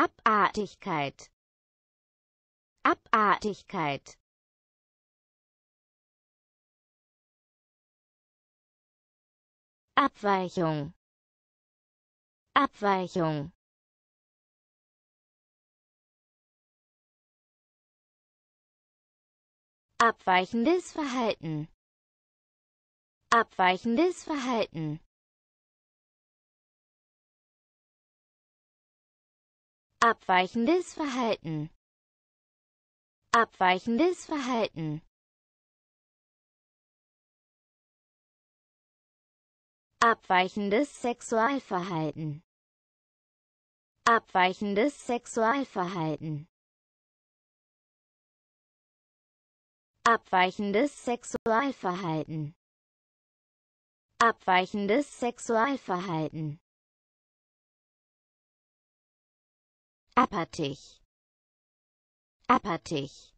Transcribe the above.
Abartigkeit Abartigkeit Abweichung Abweichung Abweichendes Verhalten Abweichendes Verhalten abweichendes Verhalten abweichendes Verhalten abweichendes Sexualverhalten abweichendes Sexualverhalten abweichendes Sexualverhalten abweichendes Sexualverhalten Apathig. Apathig.